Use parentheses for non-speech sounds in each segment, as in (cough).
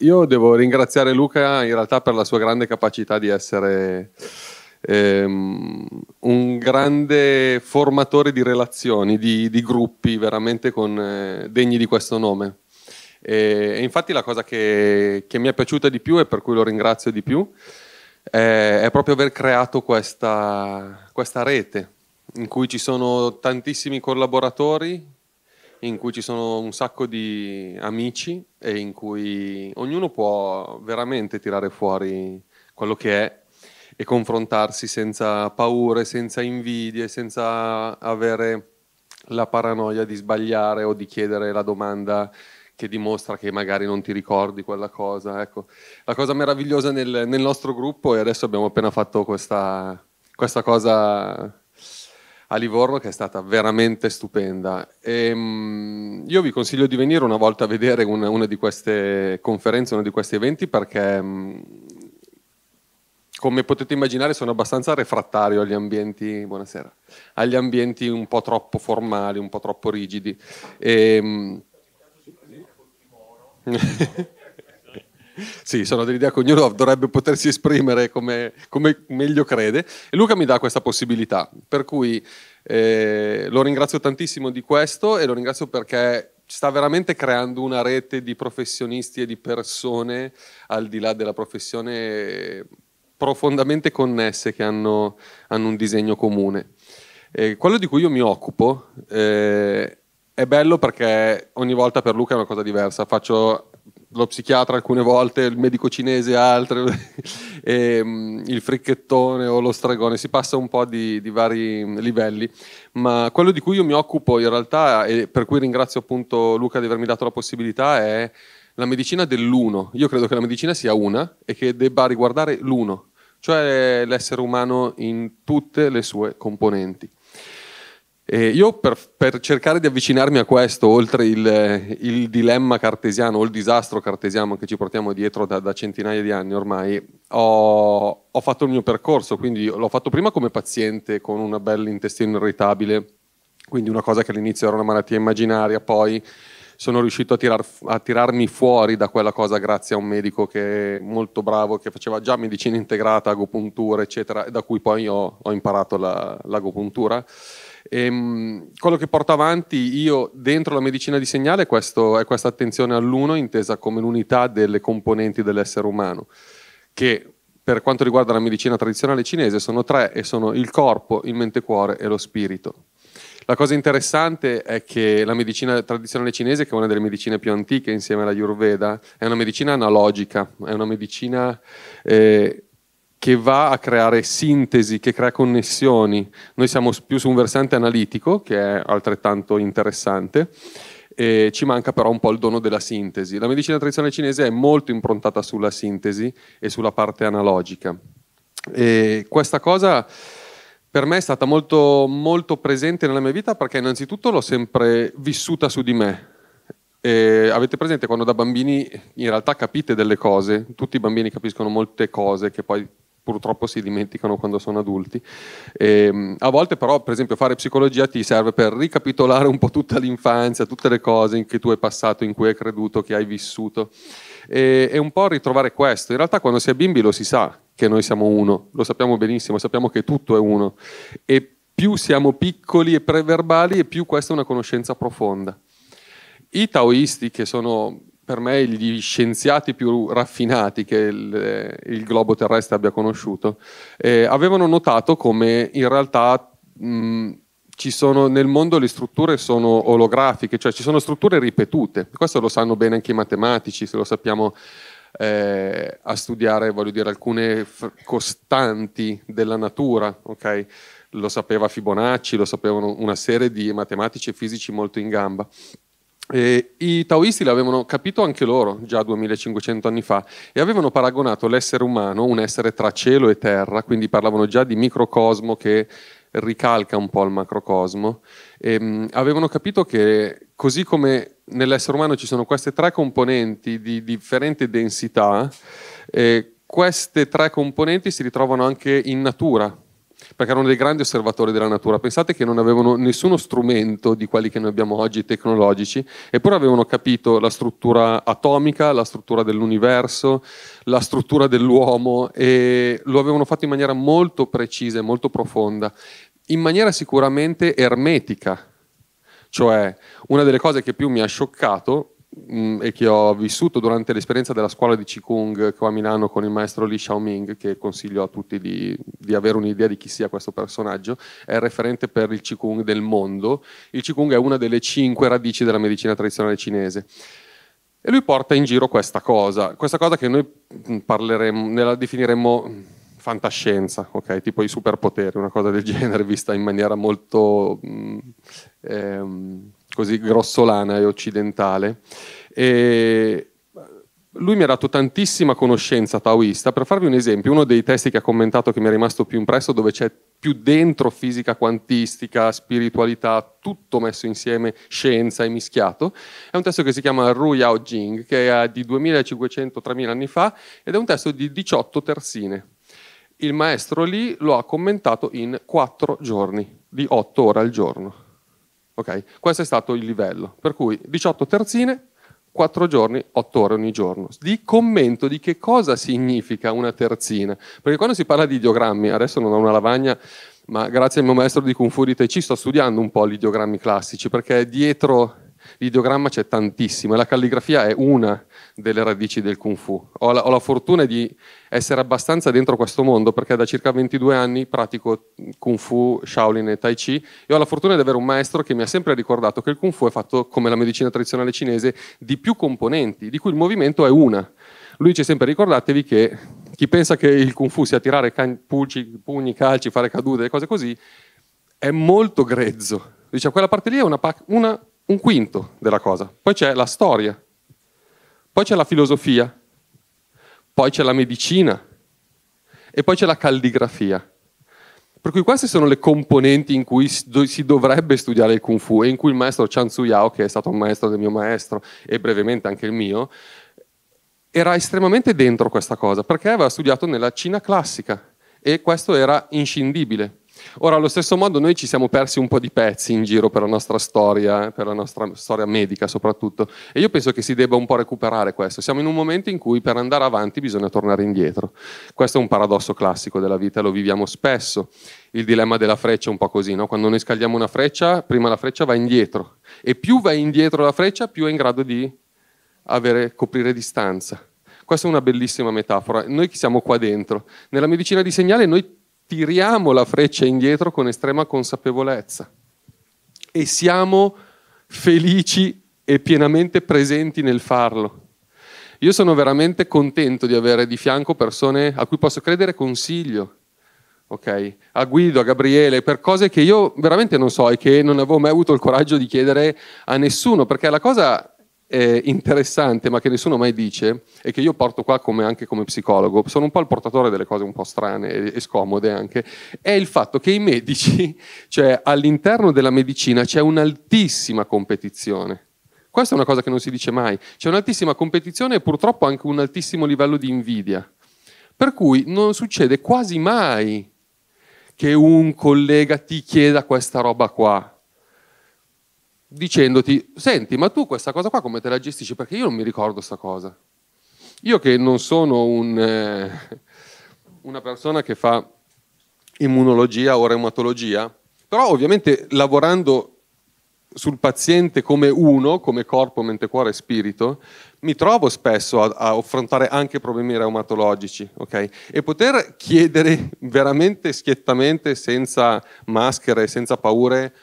io devo ringraziare Luca in realtà per la sua grande capacità di essere ehm, un grande formatore di relazioni, di, di gruppi veramente con, eh, degni di questo nome. E, e infatti la cosa che, che, mi è piaciuta di più e per cui lo ringrazio di più è, è proprio aver creato questa, questa rete in cui ci sono tantissimi collaboratori in cui ci sono un sacco di amici e in cui ognuno può veramente tirare fuori quello che è e confrontarsi senza paure, senza invidie, senza avere la paranoia di sbagliare o di chiedere la domanda che dimostra che magari non ti ricordi quella cosa. Ecco, la cosa meravigliosa nel, nel nostro gruppo, e adesso abbiamo appena fatto questa, questa cosa a Livorno che è stata veramente stupenda. E, ehm, mh, io vi consiglio di venire una volta a vedere una, una di queste conferenze, uno di questi eventi perché... Mh, mm, come potete immaginare sono abbastanza refrattario agli ambienti, buonasera, agli ambienti un po' troppo formali, un po' troppo rigidi. Ehm, (laughs) e, sì, sono dell'idea che ognuno dovrebbe potersi esprimere come, come meglio crede e Luca mi dà questa possibilità, per cui eh, lo ringrazio tantissimo di questo e lo ringrazio perché sta veramente creando una rete di professionisti e di persone al di là della professione profondamente connesse che hanno, hanno un disegno comune. Eh, quello di cui io mi occupo eh, è bello perché ogni volta per Luca è una cosa diversa. Faccio lo psichiatra alcune volte, il medico cinese altre, (laughs) e, um, il fricchettone o lo stregone, si passa un po' di, di, vari livelli, ma quello di cui io mi occupo in realtà e per cui ringrazio appunto Luca di avermi dato la possibilità è la medicina dell'uno. Io credo che la medicina sia una e che debba riguardare l'uno, cioè l'essere umano in tutte le sue componenti. Eh, io per, per, cercare di avvicinarmi a questo, oltre il, eh, il, dilemma cartesiano o il disastro cartesiano che ci portiamo dietro da, da centinaia di anni ormai, ho, ho, fatto il mio percorso, quindi l'ho fatto prima come paziente con una bella intestino irritabile, quindi una cosa che all'inizio era una malattia immaginaria, poi sono riuscito a, tirar, a tirarmi fuori da quella cosa grazie a un medico che è molto bravo, che faceva già medicina integrata, agopuntura, eccetera, da cui poi ho, ho imparato la, l'agopuntura. E, ehm, quello che porto avanti io dentro la medicina di segnale è, questo, è questa attenzione all'uno intesa come l'unità delle componenti dell'essere umano, che per quanto riguarda la medicina tradizionale cinese sono tre e sono il corpo, il mente-cuore e lo spirito. La cosa interessante è che la medicina tradizionale cinese, che è una delle medicine più antiche insieme alla Yurveda, è una medicina analogica, è una medicina eh, che va a creare sintesi, che crea connessioni. Noi siamo più su un versante analitico, che è altrettanto interessante, e ci manca però un po' il dono della sintesi. La medicina tradizionale cinese è molto improntata sulla sintesi e sulla parte analogica. E questa cosa per me è stata molto, molto presente nella mia vita perché innanzitutto l'ho sempre vissuta su di me, eh, avete presente quando da bambini in realtà capite delle cose, tutti i bambini capiscono molte cose che poi purtroppo si dimenticano quando sono adulti. E, ehm, a volte però, per esempio, fare psicologia ti serve per ricapitolare un po' tutta l'infanzia, tutte le cose in cui tu hai passato, in cui hai creduto, che hai vissuto e, e un po' ritrovare questo. In realtà quando si è bimbi lo si sa che noi siamo uno, lo sappiamo benissimo, sappiamo che tutto è uno e più siamo piccoli e preverbali e più questa è una conoscenza profonda. I taoisti, che sono per me gli scienziati più raffinati che il, eh, il globo terrestre abbia conosciuto, eh, avevano notato come in realtà mh, mm, sono, nel mondo le strutture sono olografiche, cioè ci sono strutture ripetute. Questo lo sanno bene anche i matematici, se lo sappiamo eh, a studiare, voglio dire, alcune f- costanti della natura, okay? Lo sapeva Fibonacci, lo sapevano una serie di matematici e fisici molto in gamba. Eh, I taoisti l'avevano capito anche loro già 2500 anni fa e avevano paragonato l'essere umano, un essere tra cielo e terra, quindi parlavano già di microcosmo che ricalca un po' il macrocosmo, e, ehm, mh, avevano capito che così come nell'essere umano ci sono queste tre componenti di differente densità, eh, queste tre componenti si ritrovano anche in natura, perché erano dei grandi osservatori della natura. Pensate che non avevano nessuno strumento di quelli che noi abbiamo oggi tecnologici, eppure avevano capito la struttura atomica, la struttura dell'universo, la struttura dell'uomo e lo avevano fatto in maniera molto precisa e molto profonda, in maniera sicuramente ermetica. Cioè, una delle cose che più mi ha scioccato mh, mm, e che ho vissuto durante l'esperienza della scuola di Qigong qua a Milano con il maestro Li Xiaoming, che consiglio a tutti di, di avere un'idea di chi sia questo personaggio, è il referente per il Qigong del mondo. Il Qigong è una delle cinque radici della medicina tradizionale cinese. E lui porta in giro questa cosa, questa cosa che noi mm, parleremo, la definiremmo fantascienza, ok? Tipo i superpoteri, una cosa del genere (laughs) vista in maniera molto mm, ehm, così grossolana e occidentale. E lui mi ha dato tantissima conoscenza taoista. Per farvi un esempio, uno dei testi che ha commentato che mi è rimasto più impresso, dove c'è più dentro fisica quantistica, spiritualità, tutto messo insieme, scienza e mischiato, è un testo che si chiama Ru Yao Jing, che è di 2500-3000 anni fa ed è un testo di 18 terzine. Il maestro lì lo ha commentato in 4 giorni, di 8 ore al giorno. Okay? Questo è stato il livello, per cui 18 terzine, 4 giorni, 8 ore ogni giorno. Di commento di che cosa significa una terzina, perché quando si parla di ideogrammi, adesso non ho una lavagna, ma grazie al mio maestro di Kung Fu di Tai Chi sto studiando un po' gli ideogrammi classici, perché dietro L'ideogramma c'è tantissimo e la calligrafia è una delle radici del Kung Fu. Ho la, ho la, fortuna di essere abbastanza dentro questo mondo perché da circa 22 anni pratico Kung Fu, Shaolin e Tai Chi e ho la fortuna di avere un maestro che mi ha sempre ricordato che il Kung Fu è fatto, come la medicina tradizionale cinese, di più componenti, di cui il movimento è una. Lui dice sempre ricordatevi che chi pensa che il Kung Fu sia tirare can- pulci, pugni, calci, fare cadute, cose così, è molto grezzo. Dice, quella parte lì è una, pa- una un quinto della cosa. Poi c'è la storia, poi c'è la filosofia, poi c'è la medicina e poi c'è la calligrafia. Per cui queste sono le componenti in cui si dovrebbe studiare il Kung Fu e in cui il maestro Chan Tzu Yao, che è stato un maestro del mio maestro e brevemente anche il mio, era estremamente dentro questa cosa, perché aveva studiato nella Cina classica e questo era inscindibile. Ora, allo stesso modo, noi ci siamo persi un po' di pezzi in giro per la nostra storia, per la nostra storia medica soprattutto, e io penso che si debba un po' recuperare questo. Siamo in un momento in cui per andare avanti bisogna tornare indietro. Questo è un paradosso classico della vita, lo viviamo spesso. Il dilemma della freccia è un po' così, no? quando noi scagliamo una freccia, prima la freccia va indietro, e più va indietro la freccia, più è in grado di avere, coprire distanza. Questa è una bellissima metafora. Noi siamo qua dentro, nella medicina di segnale noi tiriamo la freccia indietro con estrema consapevolezza e siamo felici e pienamente presenti nel farlo. Io sono veramente contento di avere di fianco persone a cui posso credere consiglio, ok? A Guido, a Gabriele, per cose che io veramente non so e che non avevo mai avuto il coraggio di chiedere a nessuno, perché la cosa eh, interessante ma che nessuno mai dice e che io porto qua come, anche come psicologo, sono un po' il portatore delle cose un po' strane e, e scomode anche, è il fatto che i medici, (laughs) cioè all'interno della medicina c'è un'altissima competizione. Questa è una cosa che non si dice mai. C'è un'altissima competizione e purtroppo anche un altissimo livello di invidia. Per cui non succede quasi mai che un collega ti chieda questa roba qua dicendoti, senti, ma tu questa cosa qua come te la gestisci? Perché io non mi ricordo questa cosa. Io che non sono un, eh, una persona che fa immunologia o reumatologia, però ovviamente lavorando sul paziente come uno, come corpo, mente, cuore e spirito, mi trovo spesso a, a affrontare anche problemi reumatologici, okay? E poter chiedere veramente schiettamente, senza maschere, senza paure,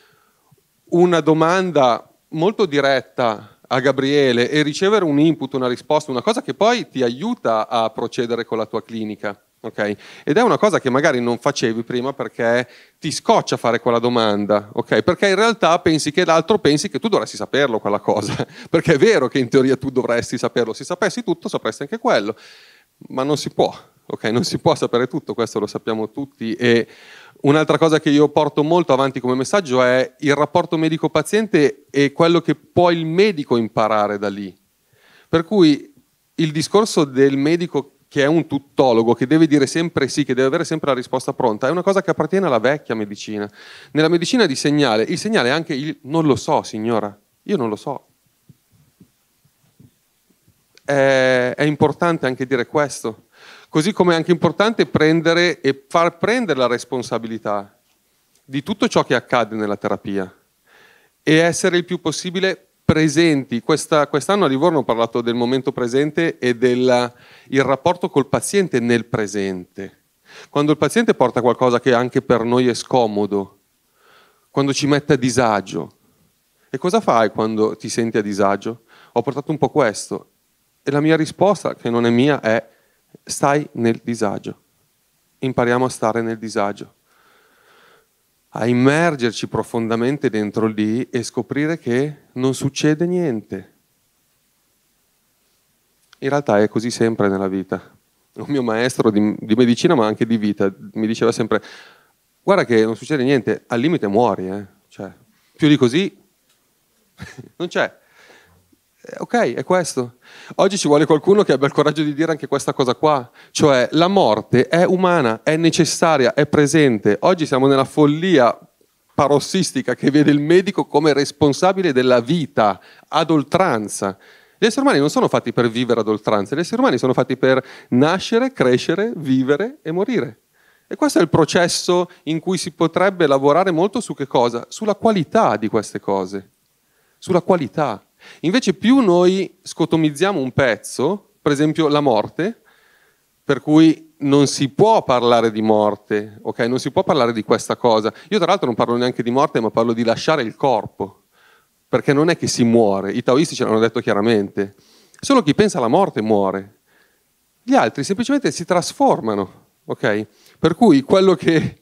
una domanda molto diretta a Gabriele e ricevere un input, una risposta, una cosa che poi ti aiuta a procedere con la tua clinica. Okay? Ed è una cosa che magari non facevi prima perché ti scoccia fare quella domanda, okay? Perché in realtà pensi che l'altro pensi che tu dovresti saperlo quella cosa, (laughs) perché è vero che in teoria tu dovresti saperlo, se sapessi tutto sapresti anche quello, ma non si può, okay? Non si può sapere tutto, questo lo sappiamo tutti e Un'altra cosa che io porto molto avanti come messaggio è il rapporto medico-paziente e quello che può il medico imparare da lì. Per cui il discorso del medico che è un tuttologo, che deve dire sempre sì, che deve avere sempre la risposta pronta, è una cosa che appartiene alla vecchia medicina. Nella medicina di segnale, il segnale è anche il non lo so, signora, io non lo so. È, importante anche dire questo. Così come è anche importante prendere e far prendere la responsabilità di tutto ciò che accade nella terapia e essere il più possibile presenti. Questa, quest'anno a Livorno ho parlato del momento presente e del rapporto col paziente nel presente. Quando il paziente porta qualcosa che anche per noi è scomodo, quando ci mette a disagio. E cosa fai quando ti senti a disagio? Ho portato un po' questo. E la mia risposta, che non è mia, è stai nel disagio. Impariamo a stare nel disagio, a immergerci profondamente dentro lì e scoprire che non succede niente. In realtà è così sempre nella vita. Un mio maestro di, di medicina, ma anche di vita, mi diceva sempre: Guarda, che non succede niente, al limite muori, eh? cioè, più di così (laughs) non c'è. Eh, ok, è questo. Oggi ci vuole qualcuno che abbia il coraggio di dire anche questa cosa qua, cioè la morte è umana, è necessaria, è presente. Oggi siamo nella follia parossistica che vede il medico come responsabile della vita ad oltranza. Gli esseri umani non sono fatti per vivere ad oltranza, gli esseri umani sono fatti per nascere, crescere, vivere e morire. E questo è il processo in cui si potrebbe lavorare molto su che cosa? Sulla qualità di queste cose, sulla qualità. Invece più noi scotomizziamo un pezzo, per esempio la morte, per cui non si può parlare di morte, ok? Non si può parlare di questa cosa. Io tra l'altro non parlo neanche di morte, ma parlo di lasciare il corpo, perché non è che si muore, i taoisti ce l'hanno detto chiaramente. Solo chi pensa alla morte muore. Gli altri semplicemente si trasformano, ok? Per cui quello che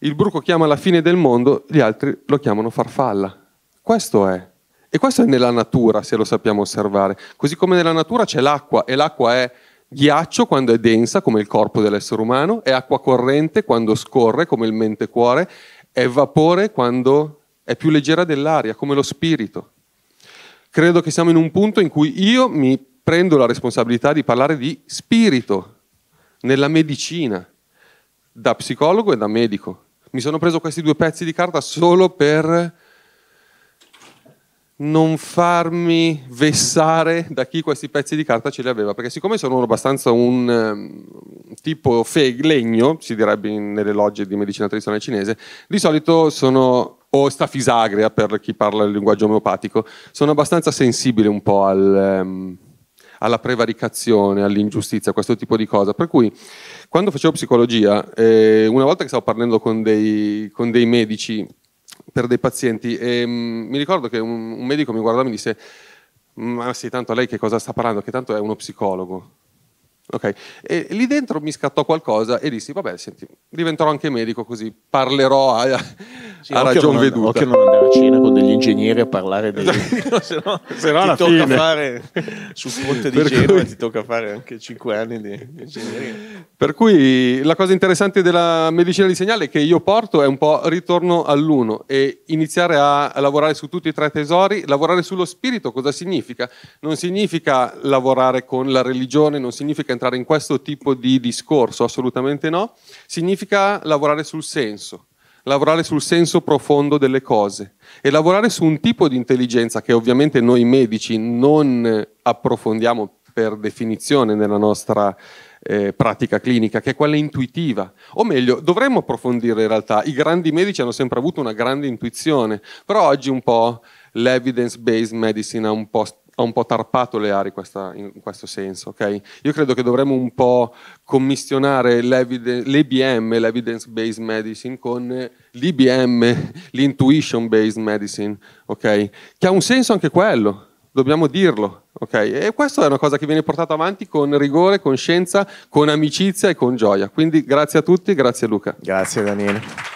il bruco chiama la fine del mondo, gli altri lo chiamano farfalla. Questo è. E questo è nella natura, se lo sappiamo osservare. Così come nella natura c'è l'acqua e l'acqua è ghiaccio quando è densa, come il corpo dell'essere umano, è acqua corrente quando scorre, come il mente-cuore, è vapore quando è più leggera dell'aria, come lo spirito. Credo che siamo in un punto in cui io mi prendo la responsabilità di parlare di spirito nella medicina, da psicologo e da medico. Mi sono preso questi due pezzi di carta solo per non farmi vessare da chi questi pezzi di carta ce li aveva, perché siccome sono abbastanza un um, tipo feg, legno, si direbbe nelle logge di medicina tradizionale cinese, di solito sono, o stafisagria per chi parla il linguaggio omeopatico, sono abbastanza sensibile un po' al, um, alla prevaricazione, all'ingiustizia, questo tipo di cosa. Per cui quando facevo psicologia, eh, una volta che stavo parlando con dei, con dei medici, per dei pazienti e ehm, mh, mi ricordo che un, un medico mi guardò e mi disse ma sì, tanto lei che cosa sta parlando, che tanto è uno psicologo. Ok, E lì dentro mi scattò qualcosa e dissi, vabbè, senti, diventerò anche medico così parlerò a, sì, a ragion non, veduta cena con degli ingegneri a parlare di se esatto, (laughs) no, se no (laughs) ti tocca fine. fare sul ponte di Genova cui... ti tocca fare anche 5 anni di ingegneria per cui la cosa interessante della medicina di segnale che io porto è un po' ritorno all'uno e iniziare a lavorare su tutti e tre i tesori lavorare sullo spirito cosa significa? non significa lavorare con la religione non significa entrare in questo tipo di discorso assolutamente no significa lavorare sul senso lavorare sul senso profondo delle cose e lavorare su un tipo di intelligenza che ovviamente noi medici non eh, approfondiamo per definizione nella nostra eh, pratica clinica, che è quella intuitiva. O meglio, dovremmo approfondire in realtà. I grandi medici hanno sempre avuto una grande intuizione, però oggi un po' l'evidence-based medicine ha un po' ha un po' tarpato le ali questa, in questo senso. Okay? Io credo che dovremmo un po' commissionare l'EBM, l'evidence based medicine, con l'IBM, l'intuition based medicine, okay? che ha un senso anche quello, dobbiamo dirlo. Okay? E questa è una cosa che viene portata avanti con rigore, con scienza, con amicizia e con gioia. Quindi grazie a tutti, grazie Luca. Grazie Daniele.